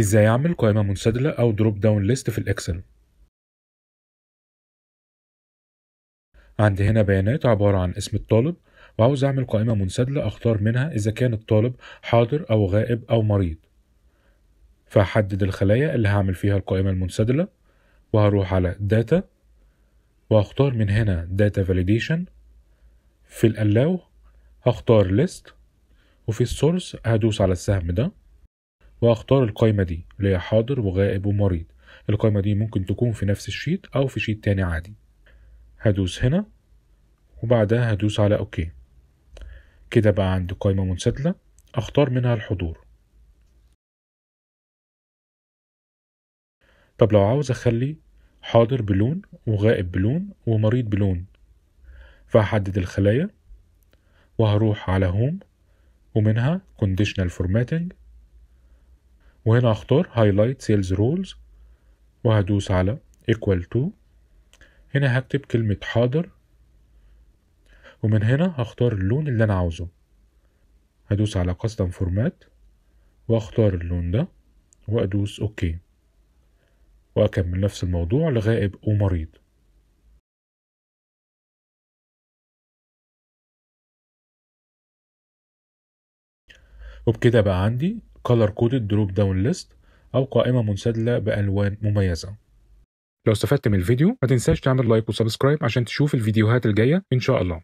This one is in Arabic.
ازاي اعمل قائمة منسدلة او دروب داون ليست في الاكسل عندي هنا بيانات عبارة عن اسم الطالب وعاوز اعمل قائمة منسدلة اختار منها اذا كان الطالب حاضر او غائب او مريض فهحدد الخلايا اللي هعمل فيها القائمة المنسدلة وهروح على داتا وهختار من هنا داتا فاليديشن في الألاو هختار ليست وفي السورس هدوس على السهم ده وأختار القايمة دي اللي هي حاضر وغائب ومريض القايمة دي ممكن تكون في نفس الشيت أو في شيت تاني عادي هدوس هنا وبعدها هدوس على أوكي كده بقى عندي قايمة منسدلة أختار منها الحضور طب لو عاوز أخلي حاضر بلون وغائب بلون ومريض بلون فهحدد الخلايا وهروح على هوم ومنها conditional formatting وهنا هختار هايلايت سيلز رولز وهدوس على equal to هنا هكتب كلمة حاضر ومن هنا هختار اللون اللي أنا عاوزه هدوس على custom format واختار اللون ده وادوس اوكي واكمل نفس الموضوع لغائب ومريض وبكده بقى عندي color coded drop down list أو قائمة منسدلة بألوان مميزة لو استفدت من الفيديو ما تنساش تعمل لايك وسبسكرايب عشان تشوف الفيديوهات الجاية إن شاء الله